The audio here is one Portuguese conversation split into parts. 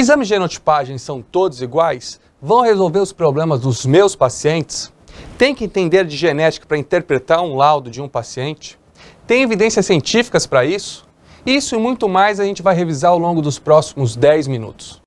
Exames de genotipagem são todos iguais? Vão resolver os problemas dos meus pacientes? Tem que entender de genética para interpretar um laudo de um paciente? Tem evidências científicas para isso? Isso e muito mais a gente vai revisar ao longo dos próximos 10 minutos.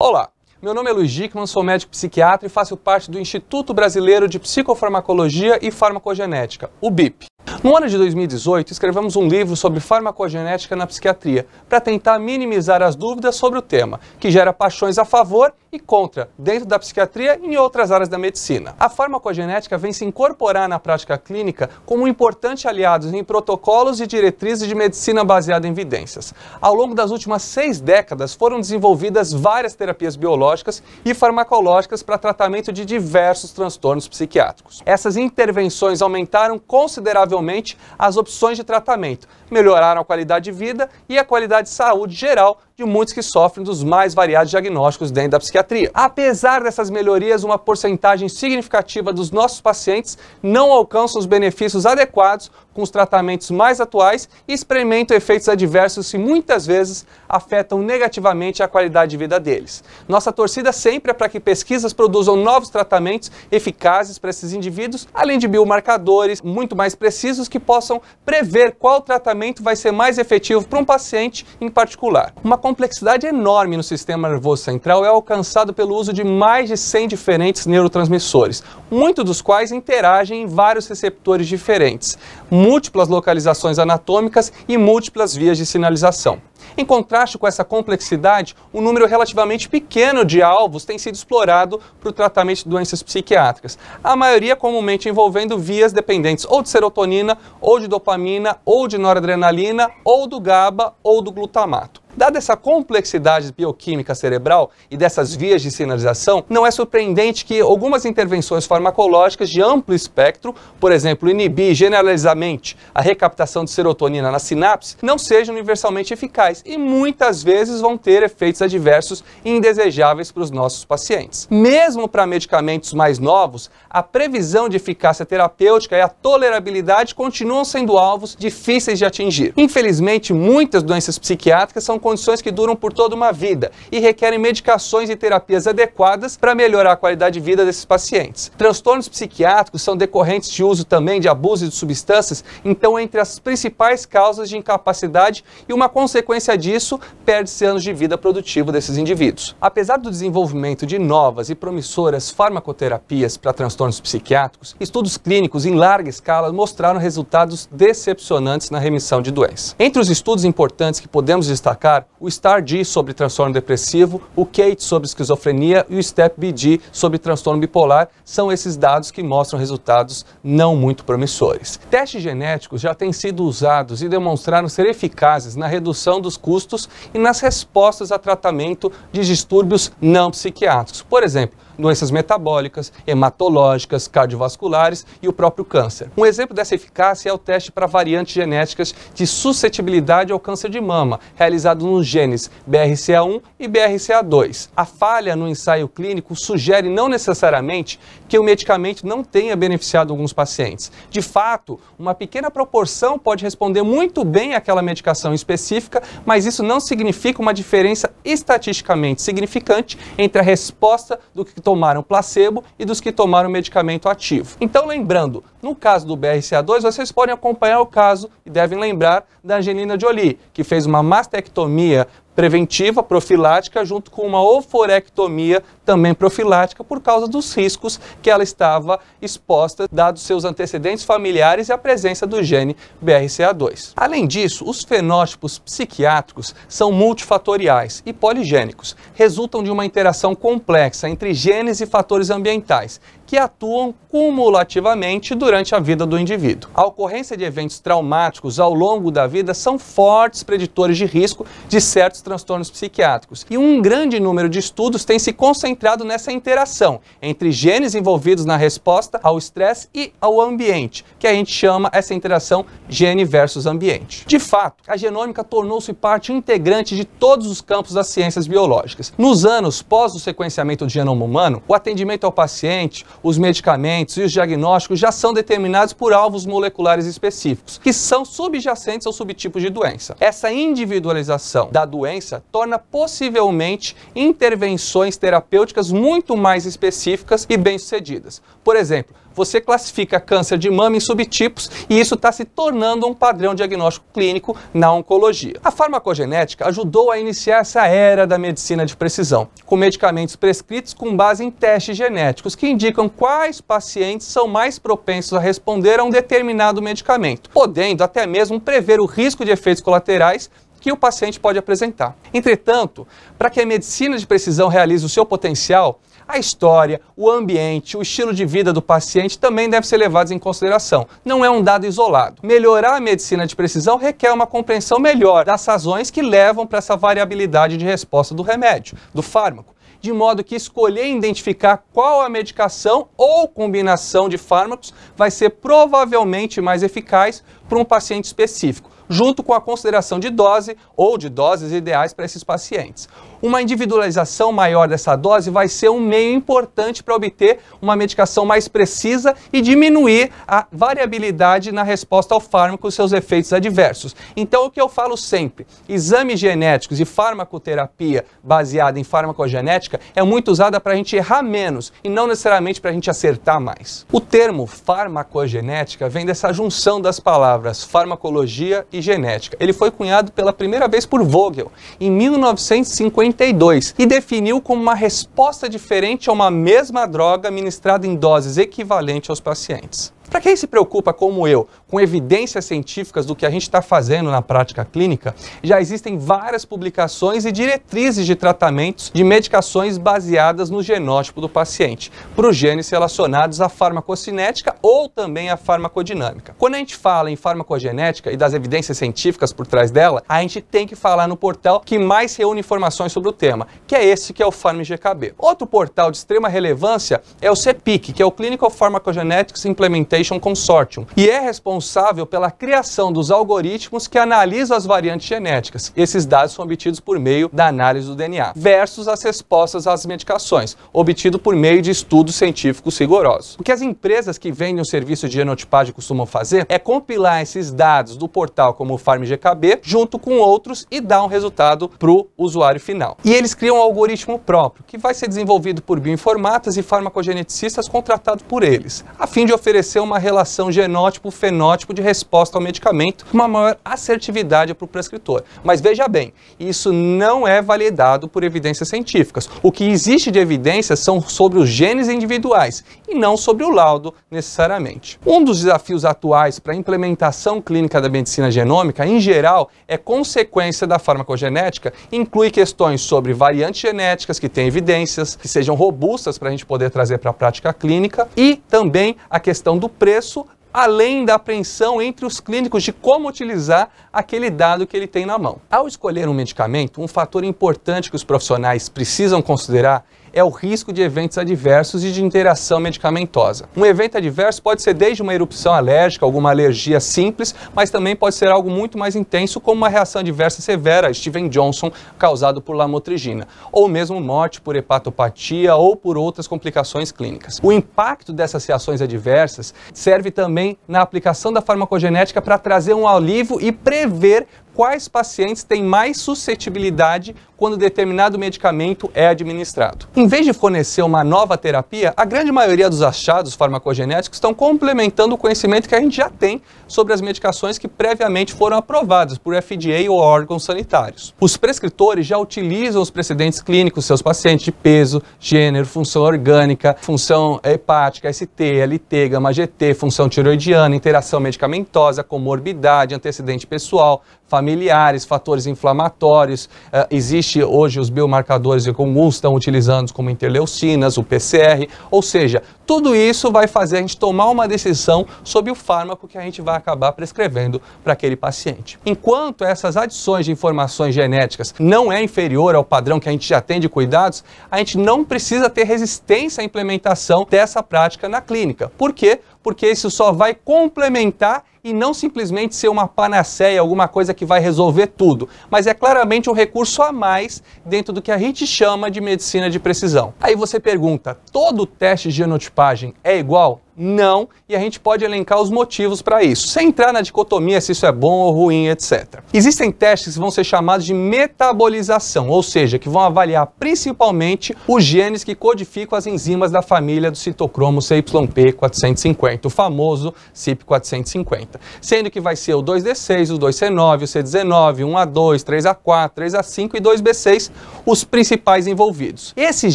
Olá, meu nome é Luiz Dickman, sou médico psiquiatra e faço parte do Instituto Brasileiro de Psicofarmacologia e Farmacogenética, o BIP. No ano de 2018, escrevemos um livro sobre farmacogenética na psiquiatria, para tentar minimizar as dúvidas sobre o tema, que gera paixões a favor e contra, dentro da psiquiatria e em outras áreas da medicina. A farmacogenética vem se incorporar na prática clínica como um importante aliado em protocolos e diretrizes de medicina baseada em evidências. Ao longo das últimas seis décadas, foram desenvolvidas várias terapias biológicas e farmacológicas para tratamento de diversos transtornos psiquiátricos. Essas intervenções aumentaram consideravelmente as opções de tratamento, melhoraram a qualidade de vida e a qualidade de saúde geral de muitos que sofrem dos mais variados diagnósticos dentro da psiquiatria. Apesar dessas melhorias, uma porcentagem significativa dos nossos pacientes não alcançam os benefícios adequados com os tratamentos mais atuais e experimentam efeitos adversos que muitas vezes afetam negativamente a qualidade de vida deles. Nossa torcida sempre é para que pesquisas produzam novos tratamentos eficazes para esses indivíduos, além de biomarcadores muito mais precisos que possam prever qual tratamento vai ser mais efetivo para um paciente em particular. Uma complexidade enorme no sistema nervoso central é alcançado pelo uso de mais de 100 diferentes neurotransmissores, muitos dos quais interagem em vários receptores diferentes múltiplas localizações anatômicas e múltiplas vias de sinalização. Em contraste com essa complexidade, um número relativamente pequeno de alvos tem sido explorado para o tratamento de doenças psiquiátricas, a maioria comumente envolvendo vias dependentes ou de serotonina, ou de dopamina, ou de noradrenalina, ou do GABA ou do glutamato. Dada essa complexidade bioquímica cerebral e dessas vias de sinalização, não é surpreendente que algumas intervenções farmacológicas de amplo espectro, por exemplo, inibir generalizadamente a recaptação de serotonina na sinapse, não sejam universalmente eficazes e muitas vezes vão ter efeitos adversos indesejáveis para os nossos pacientes. Mesmo para medicamentos mais novos, a previsão de eficácia terapêutica e a tolerabilidade continuam sendo alvos difíceis de atingir. Infelizmente, muitas doenças psiquiátricas são condições que duram por toda uma vida e requerem medicações e terapias adequadas para melhorar a qualidade de vida desses pacientes. Transtornos psiquiátricos são decorrentes de uso também de abuso de substâncias, então entre as principais causas de incapacidade e uma consequência disso, perde-se anos de vida produtivo desses indivíduos. Apesar do desenvolvimento de novas e promissoras farmacoterapias para transtornos psiquiátricos, estudos clínicos em larga escala mostraram resultados decepcionantes na remissão de doenças. Entre os estudos importantes que podemos destacar o STAR-D sobre transtorno depressivo, o KATE sobre esquizofrenia e o STEP-BD sobre transtorno bipolar são esses dados que mostram resultados não muito promissores. Testes genéticos já têm sido usados e demonstraram ser eficazes na redução dos custos e nas respostas a tratamento de distúrbios não psiquiátricos. Por exemplo, doenças metabólicas, hematológicas, cardiovasculares e o próprio câncer. Um exemplo dessa eficácia é o teste para variantes genéticas de suscetibilidade ao câncer de mama, realizado nos genes BRCA1 e BRCA2. A falha no ensaio clínico sugere não necessariamente que o medicamento não tenha beneficiado alguns pacientes. De fato, uma pequena proporção pode responder muito bem àquela medicação específica, mas isso não significa uma diferença estatisticamente significante entre a resposta do que tomaram placebo e dos que tomaram medicamento ativo. Então, lembrando, no caso do BRCA2, vocês podem acompanhar o caso e devem lembrar da Angelina Jolie, que fez uma mastectomia preventiva, profilática, junto com uma oforectomia também profilática, por causa dos riscos que ela estava exposta, dados seus antecedentes familiares e a presença do gene BRCA2. Além disso, os fenótipos psiquiátricos são multifatoriais e poligênicos, resultam de uma interação complexa entre genes e fatores ambientais, que atuam cumulativamente durante a vida do indivíduo. A ocorrência de eventos traumáticos ao longo da vida são fortes preditores de risco de certos transtornos psiquiátricos, e um grande número de estudos tem se concentrado centrado nessa interação entre genes envolvidos na resposta ao estresse e ao ambiente, que a gente chama essa interação gene versus ambiente. De fato, a genômica tornou-se parte integrante de todos os campos das ciências biológicas. Nos anos pós o sequenciamento do genoma humano, o atendimento ao paciente, os medicamentos e os diagnósticos já são determinados por alvos moleculares específicos, que são subjacentes ao subtipo de doença. Essa individualização da doença torna possivelmente intervenções terapêuticas terapêuticas muito mais específicas e bem-sucedidas. Por exemplo, você classifica câncer de mama em subtipos e isso está se tornando um padrão diagnóstico clínico na oncologia. A farmacogenética ajudou a iniciar essa era da medicina de precisão, com medicamentos prescritos com base em testes genéticos que indicam quais pacientes são mais propensos a responder a um determinado medicamento, podendo até mesmo prever o risco de efeitos colaterais que o paciente pode apresentar. Entretanto, para que a medicina de precisão realize o seu potencial, a história, o ambiente, o estilo de vida do paciente também devem ser levados em consideração. Não é um dado isolado. Melhorar a medicina de precisão requer uma compreensão melhor das razões que levam para essa variabilidade de resposta do remédio, do fármaco de modo que escolher e identificar qual a medicação ou combinação de fármacos vai ser provavelmente mais eficaz para um paciente específico, junto com a consideração de dose ou de doses ideais para esses pacientes. Uma individualização maior dessa dose vai ser um meio importante para obter uma medicação mais precisa e diminuir a variabilidade na resposta ao fármaco e seus efeitos adversos. Então, o que eu falo sempre: exames genéticos e farmacoterapia baseada em farmacogenética é muito usada para a gente errar menos e não necessariamente para a gente acertar mais. O termo farmacogenética vem dessa junção das palavras farmacologia e genética. Ele foi cunhado pela primeira vez por Vogel em 1952 e definiu como uma resposta diferente a uma mesma droga ministrada em doses equivalentes aos pacientes. Para quem se preocupa, como eu, com evidências científicas do que a gente está fazendo na prática clínica, já existem várias publicações e diretrizes de tratamentos de medicações baseadas no genótipo do paciente, para os genes relacionados à farmacocinética ou também à farmacodinâmica. Quando a gente fala em farmacogenética e das evidências científicas por trás dela, a gente tem que falar no portal que mais reúne informações sobre o tema, que é esse que é o PharmGKB. Outro portal de extrema relevância é o CEPIC, que é o Clinical Pharmacogenetics Implementation Transportation Consortium e é responsável pela criação dos algoritmos que analisam as variantes genéticas. Esses dados são obtidos por meio da análise do DNA versus as respostas às medicações, obtido por meio de estudos científicos rigorosos. O que as empresas que vendem o serviço de genotipagem costumam fazer é compilar esses dados do portal como o FarmGKB junto com outros e dar um resultado para o usuário final. E eles criam um algoritmo próprio, que vai ser desenvolvido por bioinformatas e farmacogeneticistas contratados por eles, a fim de oferecer uma relação genótipo-fenótipo de resposta ao medicamento, uma maior assertividade para o prescritor. Mas veja bem, isso não é validado por evidências científicas. O que existe de evidências são sobre os genes individuais e não sobre o laudo necessariamente. Um dos desafios atuais para a implementação clínica da medicina genômica, em geral, é consequência da farmacogenética, inclui questões sobre variantes genéticas que têm evidências, que sejam robustas para a gente poder trazer para a prática clínica e também a questão do preço, além da apreensão entre os clínicos de como utilizar aquele dado que ele tem na mão. Ao escolher um medicamento, um fator importante que os profissionais precisam considerar é o risco de eventos adversos e de interação medicamentosa. Um evento adverso pode ser desde uma erupção alérgica, alguma alergia simples, mas também pode ser algo muito mais intenso, como uma reação adversa severa, Steven Johnson, causado por lamotrigina, ou mesmo morte por hepatopatia ou por outras complicações clínicas. O impacto dessas reações adversas serve também na aplicação da farmacogenética para trazer um alívio e prever quais pacientes têm mais suscetibilidade quando determinado medicamento é administrado. Em vez de fornecer uma nova terapia, a grande maioria dos achados farmacogenéticos estão complementando o conhecimento que a gente já tem sobre as medicações que previamente foram aprovadas por FDA ou órgãos sanitários. Os prescritores já utilizam os precedentes clínicos seus pacientes de peso, gênero, função orgânica, função hepática, ST, LT, gama GT, função tiroidiana, interação medicamentosa, comorbidade, antecedente pessoal, familiares, fatores inflamatórios. Uh, existe hoje os biomarcadores que alguns estão utilizando como interleucinas, o PCR, ou seja, tudo isso vai fazer a gente tomar uma decisão sobre o fármaco que a gente vai acabar prescrevendo para aquele paciente. Enquanto essas adições de informações genéticas não é inferior ao padrão que a gente já tem de cuidados, a gente não precisa ter resistência à implementação dessa prática na clínica. Por quê? Porque isso só vai complementar e não simplesmente ser uma panaceia, alguma coisa que vai resolver tudo, mas é claramente um recurso a mais dentro do que a gente chama de medicina de precisão. Aí você pergunta: todo teste de genotipagem é igual? Não, e a gente pode elencar os motivos para isso, sem entrar na dicotomia se isso é bom ou ruim, etc. Existem testes que vão ser chamados de metabolização, ou seja, que vão avaliar principalmente os genes que codificam as enzimas da família do citocromo CYP450, o famoso CYP450, sendo que vai ser o 2D6, o 2C9, o C19, 1A2, 3A4, 3A5 e 2B6 os principais envolvidos. Esses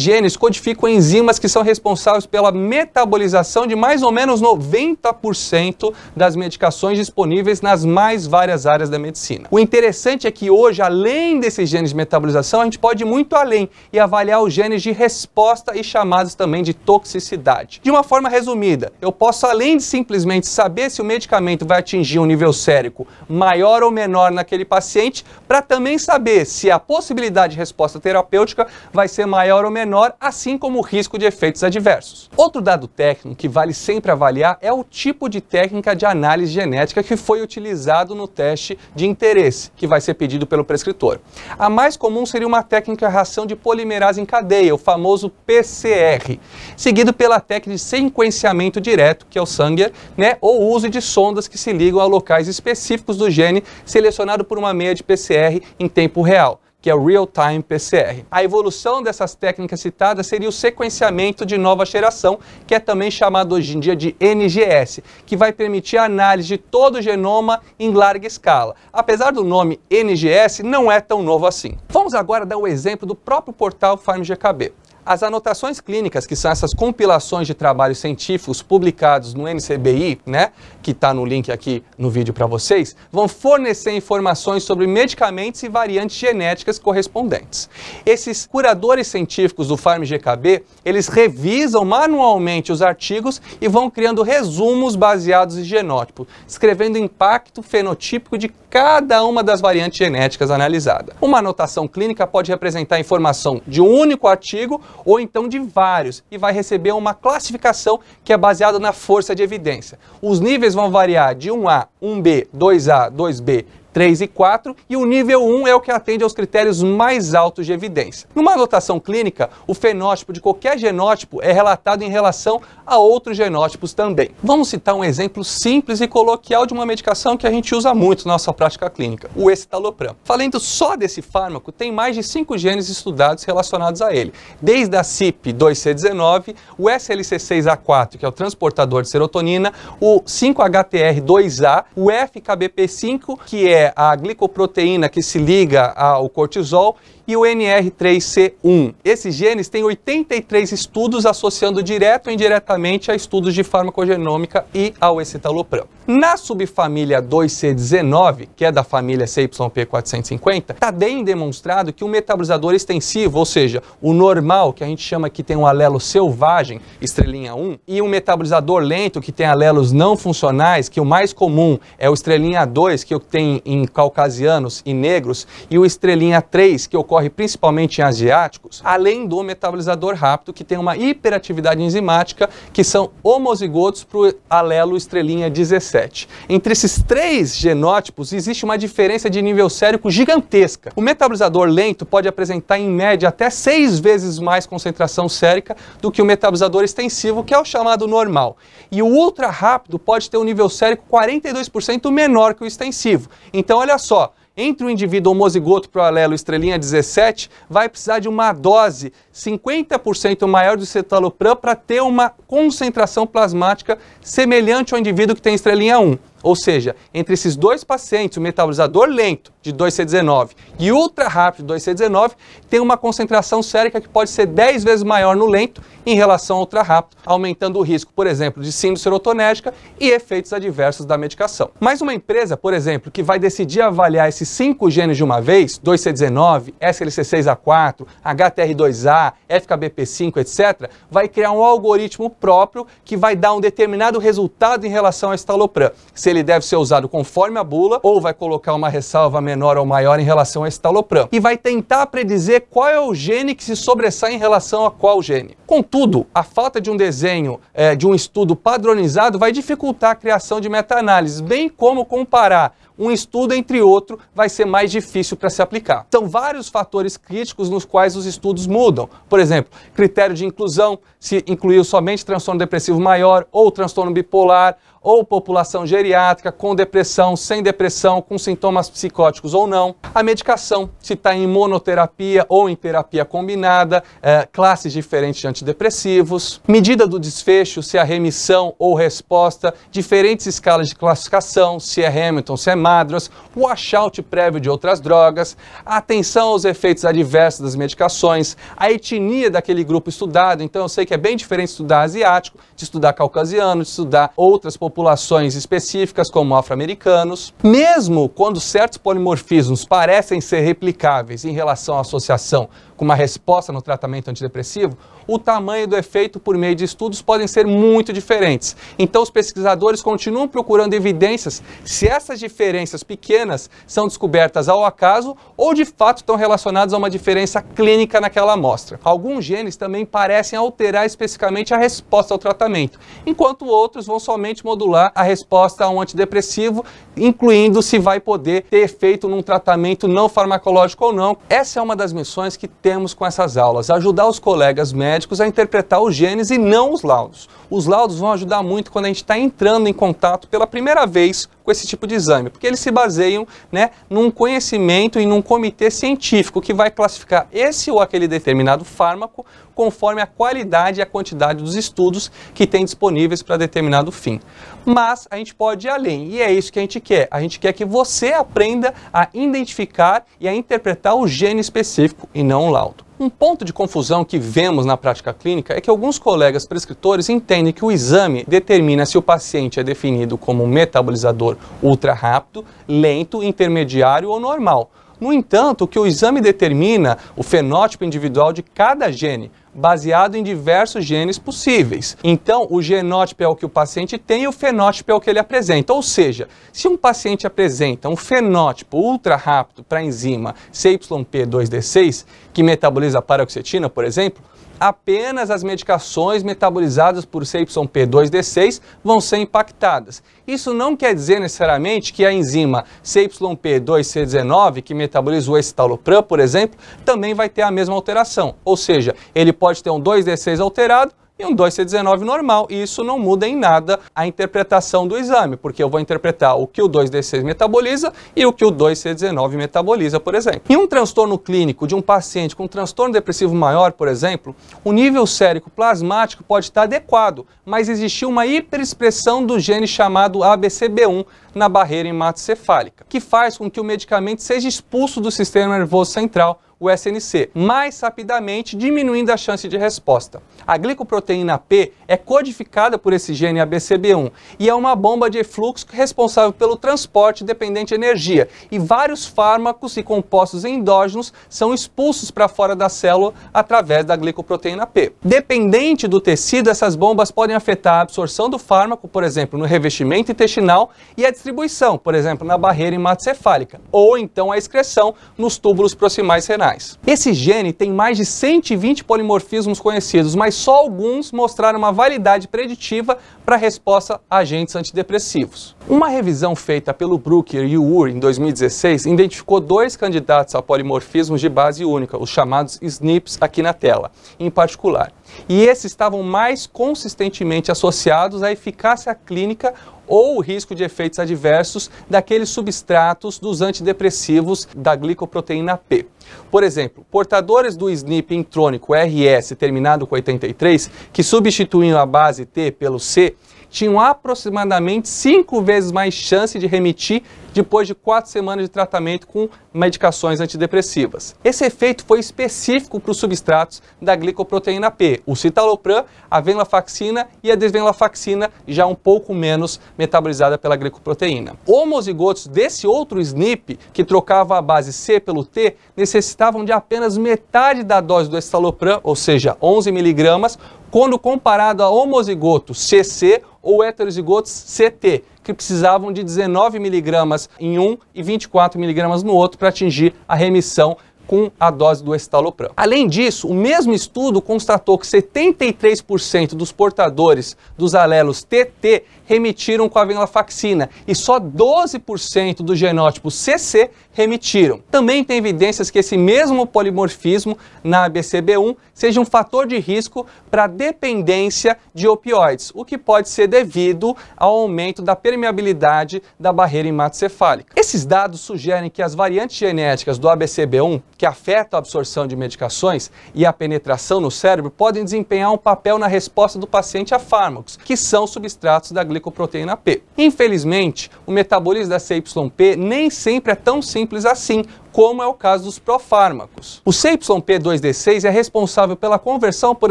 genes codificam enzimas que são responsáveis pela metabolização de mais mais ou menos 90% das medicações disponíveis nas mais várias áreas da medicina. O interessante é que hoje, além desses genes de metabolização, a gente pode ir muito além e avaliar os genes de resposta e chamados também de toxicidade. De uma forma resumida, eu posso, além de simplesmente saber se o medicamento vai atingir um nível sérico maior ou menor naquele paciente, para também saber se a possibilidade de resposta terapêutica vai ser maior ou menor, assim como o risco de efeitos adversos. Outro dado técnico que vale sempre avaliar é o tipo de técnica de análise genética que foi utilizado no teste de interesse, que vai ser pedido pelo prescritor. A mais comum seria uma técnica de ração de polimerase em cadeia, o famoso PCR, seguido pela técnica de sequenciamento direto, que é o Sanger, né, ou uso de sondas que se ligam a locais específicos do gene selecionado por uma meia de PCR em tempo real que é o Real-Time PCR. A evolução dessas técnicas citadas seria o sequenciamento de nova geração, que é também chamado hoje em dia de NGS, que vai permitir a análise de todo o genoma em larga escala. Apesar do nome NGS, não é tão novo assim. Vamos agora dar o exemplo do próprio portal FarmGKB. As anotações clínicas, que são essas compilações de trabalhos científicos publicados no NCBI, né, que está no link aqui no vídeo para vocês, vão fornecer informações sobre medicamentos e variantes genéticas correspondentes. Esses curadores científicos do FarmGKB, eles revisam manualmente os artigos e vão criando resumos baseados em genótipo, escrevendo o impacto fenotípico de cada uma das variantes genéticas analisada. Uma anotação clínica pode representar informação de um único artigo ou então de vários e vai receber uma classificação que é baseada na força de evidência. Os níveis vão variar de 1A, 1B, 2A, 2B, 3 e 4, e o nível 1 é o que atende aos critérios mais altos de evidência. Numa anotação clínica, o fenótipo de qualquer genótipo é relatado em relação a outros genótipos também. Vamos citar um exemplo simples e coloquial de uma medicação que a gente usa muito na nossa prática clínica, o escitalopram. Falando só desse fármaco, tem mais de 5 genes estudados relacionados a ele, desde a cip 2 c 19 o SLC6A4, que é o transportador de serotonina, o 5HTR2A, o FKBP5, que é é a glicoproteína que se liga ao cortisol e o NR3C1. Esses genes têm 83 estudos associando direto e indiretamente a estudos de farmacogenômica e ao escitalopram. Na subfamília 2C19, que é da família CYP450, está bem demonstrado que o metabolizador extensivo, ou seja, o normal, que a gente chama que tem um alelo selvagem, estrelinha 1, e um metabolizador lento, que tem alelos não funcionais, que o mais comum é o estrelinha 2, que tem em caucasianos e negros, e o estrelinha 3, que ocorre ocorre principalmente em asiáticos, além do metabolizador rápido, que tem uma hiperatividade enzimática, que são homozigotos para o alelo estrelinha 17. Entre esses três genótipos, existe uma diferença de nível sérico gigantesca. O metabolizador lento pode apresentar, em média, até seis vezes mais concentração sérica do que o metabolizador extensivo, que é o chamado normal. E o ultra rápido pode ter um nível sérico 42% menor que o extensivo. Então, olha só, entre o indivíduo homozigoto pro alelo estrelinha 17, vai precisar de uma dose 50% maior do cetalopram para ter uma concentração plasmática semelhante ao indivíduo que tem estrelinha 1. Ou seja, entre esses dois pacientes, o metabolizador lento de 2C19 e ultra rápido 2C19 tem uma concentração sérica que pode ser 10 vezes maior no lento em relação ao ultra rápido, aumentando o risco, por exemplo, de síndrome serotonética e efeitos adversos da medicação. Mas uma empresa, por exemplo, que vai decidir avaliar esses cinco genes de uma vez, 2C19, SLC6A4, HTR2A, FKBP5, etc., vai criar um algoritmo próprio que vai dar um determinado resultado em relação a estalopram. Seja ele deve ser usado conforme a bula ou vai colocar uma ressalva menor ou maior em relação a estalopram e vai tentar predizer qual é o gene que se sobressai em relação a qual gene. Contudo, a falta de um desenho é, de um estudo padronizado vai dificultar a criação de meta-análises, bem como comparar um estudo entre outro vai ser mais difícil para se aplicar. São então, vários fatores críticos nos quais os estudos mudam. Por exemplo, critério de inclusão, se incluiu somente transtorno depressivo maior ou transtorno bipolar ou população geriátrica, com depressão, sem depressão, com sintomas psicóticos ou não. A medicação, se está em monoterapia ou em terapia combinada, é, classes diferentes de antidepressivos. Medida do desfecho, se é remissão ou resposta, diferentes escalas de classificação, se é Hamilton, se é Madras, o washout prévio de outras drogas, atenção aos efeitos adversos das medicações, a etnia daquele grupo estudado, então eu sei que é bem diferente estudar asiático, de estudar caucasiano, de estudar outras populações populações específicas, como afro-americanos. Mesmo quando certos polimorfismos parecem ser replicáveis em relação à associação com uma resposta no tratamento antidepressivo, o tamanho do efeito por meio de estudos podem ser muito diferentes. Então, os pesquisadores continuam procurando evidências se essas diferenças pequenas são descobertas ao acaso ou de fato estão relacionadas a uma diferença clínica naquela amostra. Alguns genes também parecem alterar especificamente a resposta ao tratamento, enquanto outros vão somente modular a resposta a um antidepressivo, incluindo se vai poder ter efeito num tratamento não farmacológico ou não. Essa é uma das missões que temos com essas aulas, ajudar os colegas médicos médicos a interpretar os genes e não os laudos. Os laudos vão ajudar muito quando a gente está entrando em contato pela primeira vez com esse tipo de exame, porque eles se baseiam né, num conhecimento e num comitê científico que vai classificar esse ou aquele determinado fármaco conforme a qualidade e a quantidade dos estudos que tem disponíveis para determinado fim. Mas a gente pode ir além, e é isso que a gente quer. A gente quer que você aprenda a identificar e a interpretar o gene específico e não o laudo. Um ponto de confusão que vemos na prática clínica é que alguns colegas prescritores entendem que o exame determina se o paciente é definido como um metabolizador ultra rápido, lento, intermediário ou normal. No entanto, o que o exame determina o fenótipo individual de cada gene, baseado em diversos genes possíveis. Então, o genótipo é o que o paciente tem e o fenótipo é o que ele apresenta. Ou seja, se um paciente apresenta um fenótipo ultra rápido para a enzima CYP2D6, que metaboliza a paroxetina, por exemplo, apenas as medicações metabolizadas por CYP2D6 vão ser impactadas. Isso não quer dizer necessariamente que a enzima CYP2C19, que metaboliza o escitalopram, por exemplo, também vai ter a mesma alteração. Ou seja, ele pode ter um 2D6 alterado e um 2C19 normal, e isso não muda em nada a interpretação do exame, porque eu vou interpretar o que o 2D6 metaboliza e o que o 2C19 metaboliza, por exemplo. Em um transtorno clínico de um paciente com um transtorno depressivo maior, por exemplo, o nível sérico plasmático pode estar adequado, mas existiu uma hiperexpressão do gene chamado ABCB1 na barreira hematocefálica, que faz com que o medicamento seja expulso do sistema nervoso central, o SNC, mais rapidamente diminuindo a chance de resposta. A glicoproteína P é codificada por esse gene ABCB1 e é uma bomba de efluxo responsável pelo transporte dependente de energia, e vários fármacos e compostos endógenos são expulsos para fora da célula através da glicoproteína P. Dependente do tecido, essas bombas podem afetar a absorção do fármaco, por exemplo, no revestimento intestinal, e a distribuição, por exemplo, na barreira hematocefálica, ou então a excreção nos túbulos proximais renais. Esse gene tem mais de 120 polimorfismos conhecidos, mas só alguns mostraram uma validade preditiva para a resposta a agentes antidepressivos. Uma revisão feita pelo Brooker e Ur em 2016 identificou dois candidatos a polimorfismos de base única, os chamados SNPs aqui na tela, em particular. E esses estavam mais consistentemente associados à eficácia clínica ou o risco de efeitos adversos daqueles substratos dos antidepressivos da glicoproteína P. Por exemplo, portadores do SNP intrônico RS terminado com 83, que substituíam a base T pelo C, tinham aproximadamente 5 vezes mais chance de remitir depois de quatro semanas de tratamento com medicações antidepressivas. Esse efeito foi específico para os substratos da glicoproteína P, o citalopram, a venlafaxina e a desvenlafaxina, já um pouco menos metabolizada pela glicoproteína. Homozigotos desse outro SNP, que trocava a base C pelo T, necessitavam de apenas metade da dose do citalopram, ou seja, 11 miligramas, quando comparado a homozigoto CC ou heterozigotos CT, que precisavam de 19 miligramas em um e 24 miligramas no outro para atingir a remissão com a dose do estalopram. Além disso, o mesmo estudo constatou que 73% dos portadores dos alelos TT remitiram com a venlafaxina e só 12% do genótipo CC remitiram. Também tem evidências que esse mesmo polimorfismo na ABCB1 seja um fator de risco para dependência de opioides, o que pode ser devido ao aumento da permeabilidade da barreira hematocefálica. Esses dados sugerem que as variantes genéticas do ABCB1, que afetam a absorção de medicações e a penetração no cérebro, podem desempenhar um papel na resposta do paciente a fármacos, que são substratos da glicose glicoproteína P. Infelizmente, o metabolismo da CYP nem sempre é tão simples assim, como é o caso dos profármacos. O CYP2D6 é responsável pela conversão, por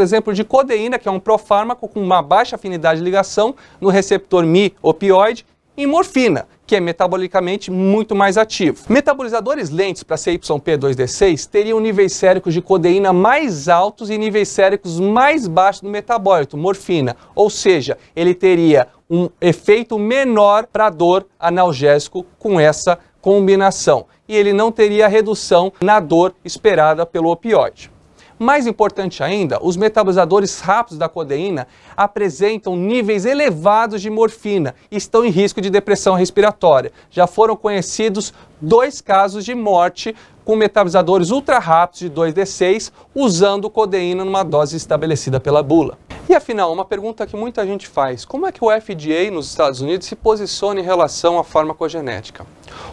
exemplo, de codeína, que é um profármaco com uma baixa afinidade de ligação no receptor mi-opioide, em morfina, que é metabolicamente muito mais ativo. Metabolizadores lentes para CYP2D6 teriam níveis séricos de codeína mais altos e níveis séricos mais baixos do metabólito, morfina, ou seja, ele teria um efeito menor para dor analgésico com essa combinação. E ele não teria redução na dor esperada pelo opioide. Mais importante ainda, os metabolizadores rápidos da codeína apresentam níveis elevados de morfina e estão em risco de depressão respiratória. Já foram conhecidos dois casos de morte com metabolizadores ultra rápidos de 2D6 usando codeína numa dose estabelecida pela bula. E afinal, uma pergunta que muita gente faz: como é que o FDA nos Estados Unidos se posiciona em relação à farmacogenética?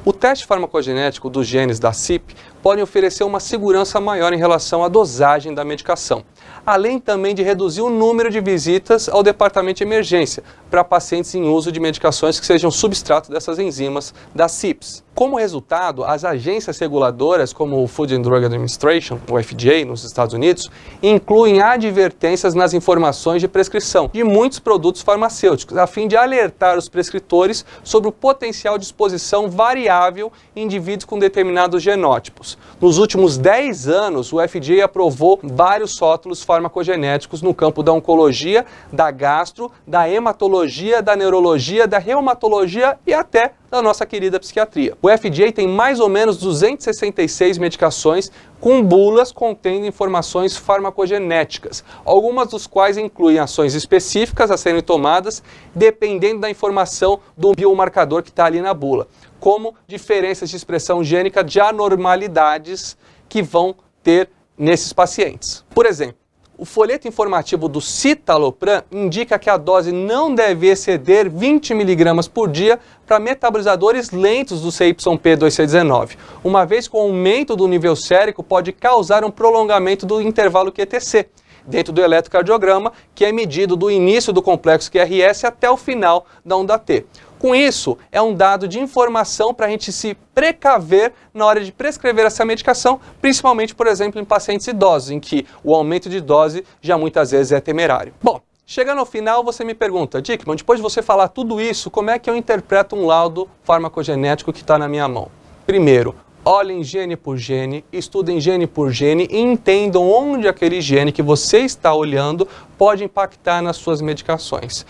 O teste farmacogenético dos genes da CIP podem oferecer uma segurança maior em relação à dosagem da medicação, além também de reduzir o número de visitas ao departamento de emergência para pacientes em uso de medicações que sejam substrato dessas enzimas das CIPs. Como resultado, as agências reguladoras, como o Food and Drug Administration, o FDA, nos Estados Unidos, incluem advertências nas informações de prescrição de muitos produtos farmacêuticos, a fim de alertar os prescritores sobre o potencial de exposição variável em indivíduos com determinados genótipos. Nos últimos 10 anos, o FDA aprovou vários rótulos farmacogenéticos no campo da oncologia, da gastro, da hematologia, da neurologia, da reumatologia e até da nossa querida psiquiatria. O FDA tem mais ou menos 266 medicações com bulas contendo informações farmacogenéticas, algumas dos quais incluem ações específicas a serem tomadas dependendo da informação do biomarcador que está ali na bula, como diferenças de expressão gênica de anormalidades que vão ter nesses pacientes. Por exemplo, o folheto informativo do citalopram indica que a dose não deve exceder 20 mg por dia para metabolizadores lentos do CYP2C19, uma vez que o aumento do nível sérico pode causar um prolongamento do intervalo QTC dentro do eletrocardiograma, que é medido do início do complexo QRS até o final da onda T. Com isso, é um dado de informação para a gente se precaver na hora de prescrever essa medicação, principalmente, por exemplo, em pacientes idosos, em que o aumento de dose já muitas vezes é temerário. Bom, Chegando ao final, você me pergunta, Dickman, depois de você falar tudo isso, como é que eu interpreto um laudo farmacogenético que está na minha mão? Primeiro, olhem gene por gene, estudem gene por gene e entendam onde aquele gene que você está olhando pode impactar nas suas medicações.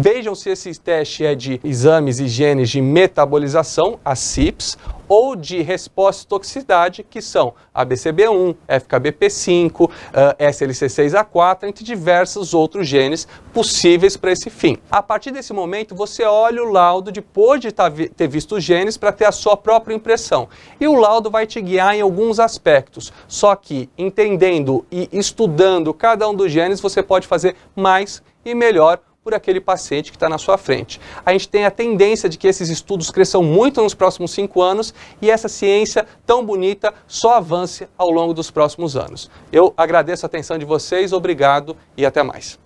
Vejam se esse teste é de exames e genes de metabolização, as CIPs, ou de resposta à toxicidade, que são ABCB1, FKBP5, uh, eh, SLC6A4, entre diversos outros genes possíveis para esse fim. A partir desse momento, você olha o laudo depois de tá ter visto os genes para ter a sua própria impressão. E o laudo vai te guiar em alguns aspectos. Só que entendendo e estudando cada um dos genes, você pode fazer mais e melhor por aquele paciente que está na sua frente. A gente tem a tendência de que esses estudos cresçam muito nos próximos cinco anos e essa ciência tão bonita só avance ao longo dos próximos anos. Eu agradeço a atenção de vocês, obrigado e até mais.